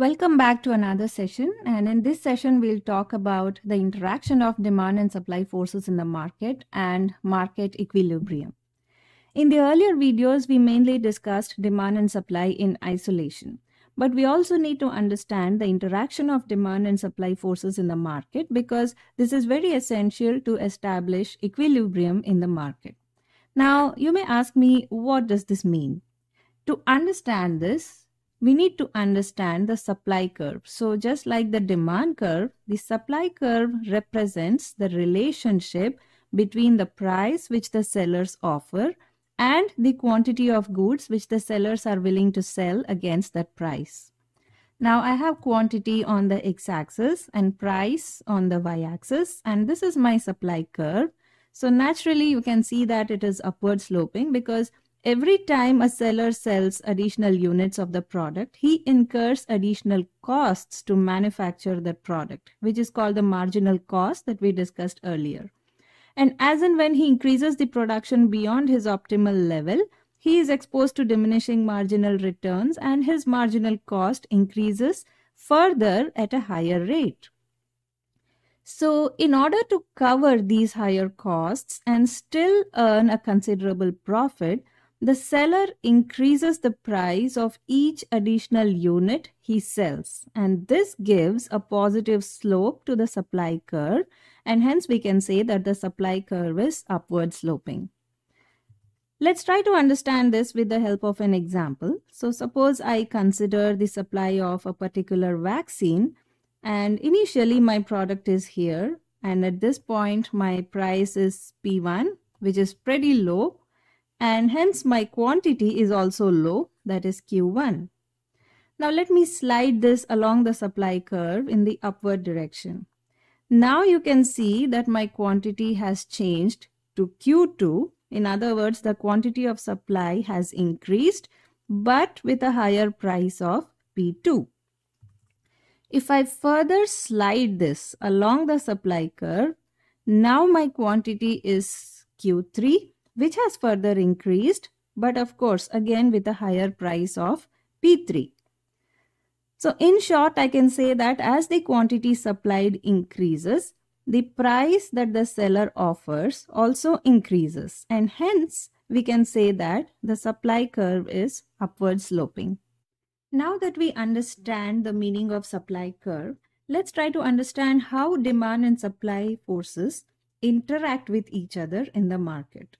Welcome back to another session. And in this session, we'll talk about the interaction of demand and supply forces in the market and market equilibrium. In the earlier videos, we mainly discussed demand and supply in isolation. But we also need to understand the interaction of demand and supply forces in the market because this is very essential to establish equilibrium in the market. Now, you may ask me, what does this mean? To understand this, we need to understand the supply curve. So just like the demand curve, the supply curve represents the relationship between the price which the sellers offer and the quantity of goods which the sellers are willing to sell against that price. Now I have quantity on the x-axis and price on the y-axis and this is my supply curve. So naturally you can see that it is upward sloping because Every time a seller sells additional units of the product, he incurs additional costs to manufacture that product, which is called the marginal cost that we discussed earlier. And as and when he increases the production beyond his optimal level, he is exposed to diminishing marginal returns and his marginal cost increases further at a higher rate. So, in order to cover these higher costs and still earn a considerable profit, the seller increases the price of each additional unit he sells and this gives a positive slope to the supply curve and hence we can say that the supply curve is upward sloping. Let's try to understand this with the help of an example. So suppose I consider the supply of a particular vaccine and initially my product is here and at this point my price is P1 which is pretty low and hence my quantity is also low that is Q1. Now let me slide this along the supply curve in the upward direction. Now you can see that my quantity has changed to Q2. In other words, the quantity of supply has increased but with a higher price of P2. If I further slide this along the supply curve, now my quantity is Q3 which has further increased, but of course, again with a higher price of P3. So in short, I can say that as the quantity supplied increases, the price that the seller offers also increases and hence we can say that the supply curve is upward sloping. Now that we understand the meaning of supply curve, let's try to understand how demand and supply forces interact with each other in the market.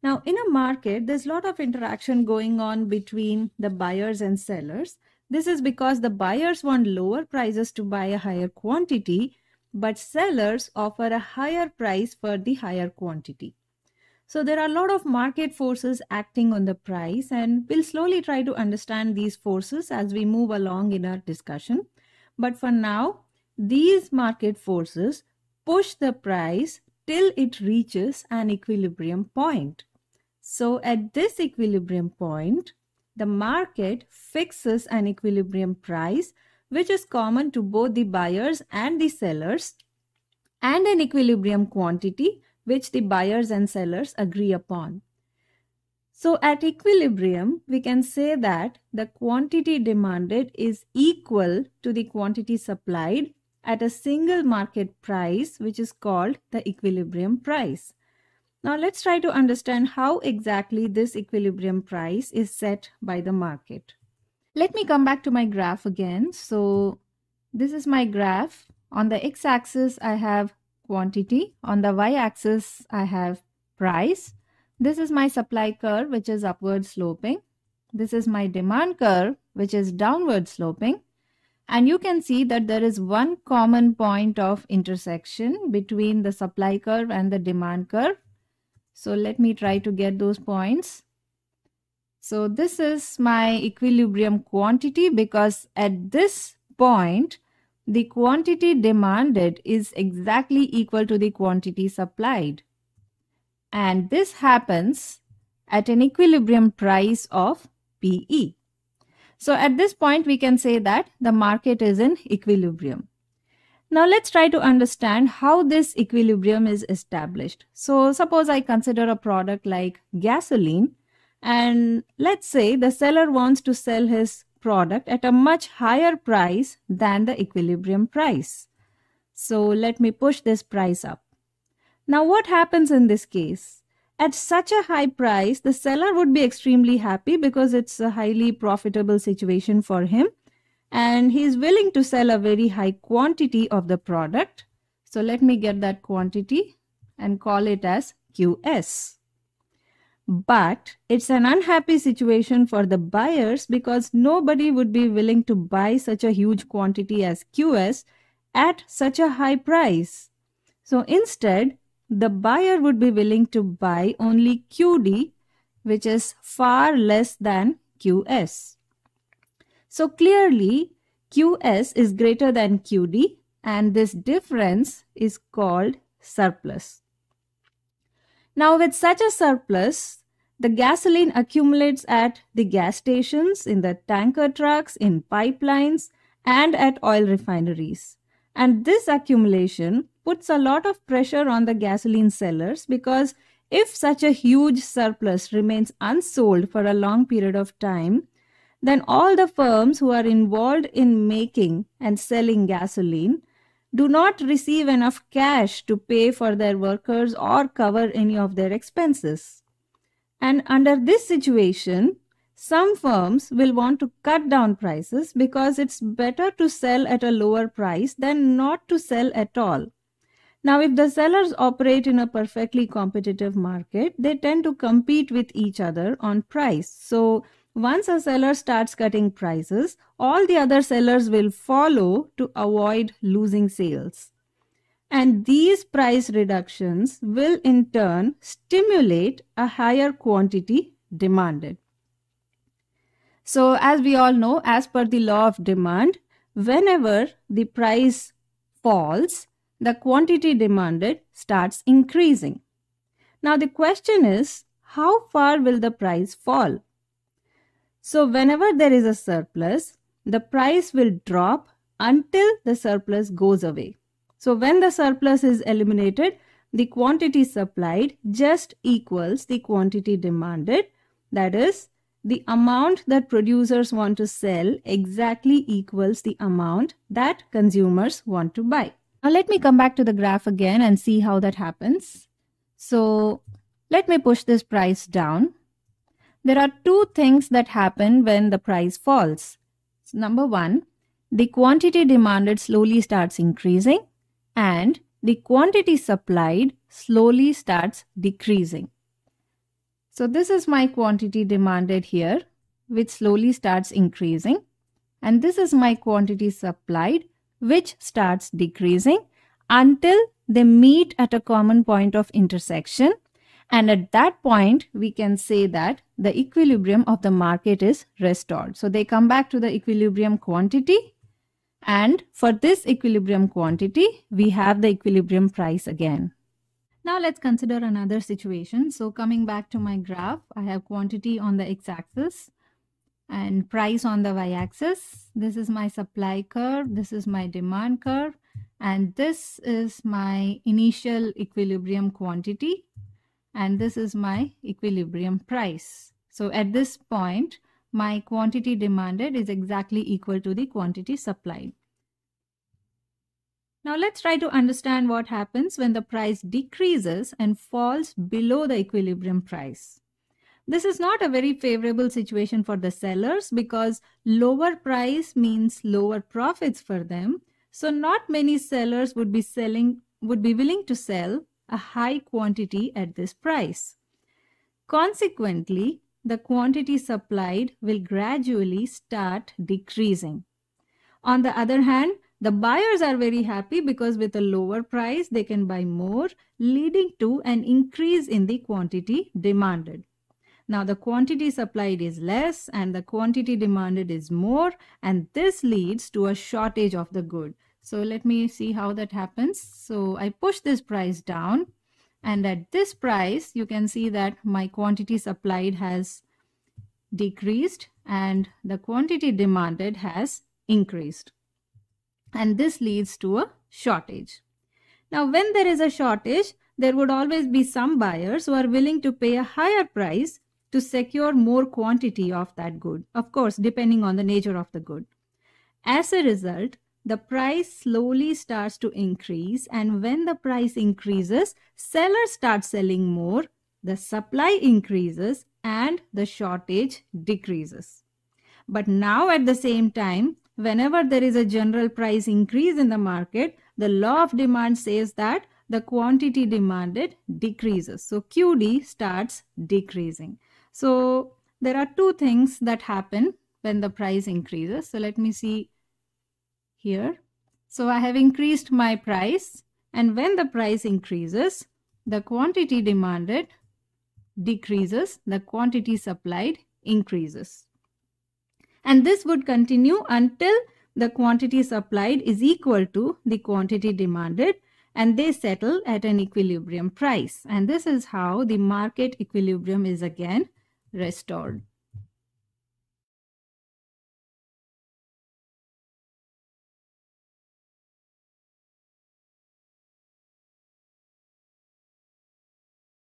Now, in a market, there's a lot of interaction going on between the buyers and sellers. This is because the buyers want lower prices to buy a higher quantity, but sellers offer a higher price for the higher quantity. So there are a lot of market forces acting on the price and we'll slowly try to understand these forces as we move along in our discussion. But for now, these market forces push the price till it reaches an equilibrium point. So at this equilibrium point, the market fixes an equilibrium price which is common to both the buyers and the sellers and an equilibrium quantity which the buyers and sellers agree upon. So at equilibrium, we can say that the quantity demanded is equal to the quantity supplied at a single market price which is called the equilibrium price. Now let's try to understand how exactly this equilibrium price is set by the market. Let me come back to my graph again. So this is my graph. On the x-axis, I have quantity. On the y-axis, I have price. This is my supply curve, which is upward sloping. This is my demand curve, which is downward sloping. And you can see that there is one common point of intersection between the supply curve and the demand curve so let me try to get those points. So this is my equilibrium quantity because at this point, the quantity demanded is exactly equal to the quantity supplied. And this happens at an equilibrium price of PE. So at this point, we can say that the market is in equilibrium. Now let's try to understand how this equilibrium is established. So suppose I consider a product like gasoline and let's say the seller wants to sell his product at a much higher price than the equilibrium price. So let me push this price up. Now what happens in this case? At such a high price, the seller would be extremely happy because it's a highly profitable situation for him and he is willing to sell a very high quantity of the product. So let me get that quantity and call it as QS. But it's an unhappy situation for the buyers because nobody would be willing to buy such a huge quantity as QS at such a high price. So instead, the buyer would be willing to buy only QD, which is far less than QS. So clearly QS is greater than QD and this difference is called surplus. Now with such a surplus, the gasoline accumulates at the gas stations, in the tanker trucks, in pipelines and at oil refineries. And this accumulation puts a lot of pressure on the gasoline sellers because if such a huge surplus remains unsold for a long period of time, then all the firms who are involved in making and selling gasoline do not receive enough cash to pay for their workers or cover any of their expenses. And under this situation, some firms will want to cut down prices because it's better to sell at a lower price than not to sell at all. Now, if the sellers operate in a perfectly competitive market, they tend to compete with each other on price. So, once a seller starts cutting prices, all the other sellers will follow to avoid losing sales. And these price reductions will in turn stimulate a higher quantity demanded. So, as we all know, as per the law of demand, whenever the price falls, the quantity demanded starts increasing. Now, the question is how far will the price fall? So whenever there is a surplus, the price will drop until the surplus goes away. So when the surplus is eliminated, the quantity supplied just equals the quantity demanded. That is, the amount that producers want to sell exactly equals the amount that consumers want to buy. Now let me come back to the graph again and see how that happens. So let me push this price down there are two things that happen when the price falls. So number one, the quantity demanded slowly starts increasing and the quantity supplied slowly starts decreasing. So this is my quantity demanded here, which slowly starts increasing. And this is my quantity supplied, which starts decreasing until they meet at a common point of intersection and at that point, we can say that the equilibrium of the market is restored. So they come back to the equilibrium quantity. And for this equilibrium quantity, we have the equilibrium price again. Now let's consider another situation. So coming back to my graph, I have quantity on the x-axis and price on the y-axis. This is my supply curve. This is my demand curve. And this is my initial equilibrium quantity and this is my equilibrium price. So at this point, my quantity demanded is exactly equal to the quantity supplied. Now let's try to understand what happens when the price decreases and falls below the equilibrium price. This is not a very favorable situation for the sellers because lower price means lower profits for them. So not many sellers would be selling would be willing to sell a high quantity at this price. Consequently, the quantity supplied will gradually start decreasing. On the other hand, the buyers are very happy because with a lower price, they can buy more, leading to an increase in the quantity demanded. Now, the quantity supplied is less and the quantity demanded is more, and this leads to a shortage of the good. So let me see how that happens. So I push this price down and at this price, you can see that my quantity supplied has decreased and the quantity demanded has increased. And this leads to a shortage. Now, when there is a shortage, there would always be some buyers who are willing to pay a higher price to secure more quantity of that good, of course, depending on the nature of the good. As a result, the price slowly starts to increase and when the price increases seller starts selling more the supply increases and the shortage decreases but now at the same time whenever there is a general price increase in the market the law of demand says that the quantity demanded decreases so qd starts decreasing so there are two things that happen when the price increases so let me see here. So I have increased my price and when the price increases, the quantity demanded decreases, the quantity supplied increases. And this would continue until the quantity supplied is equal to the quantity demanded and they settle at an equilibrium price. And this is how the market equilibrium is again restored.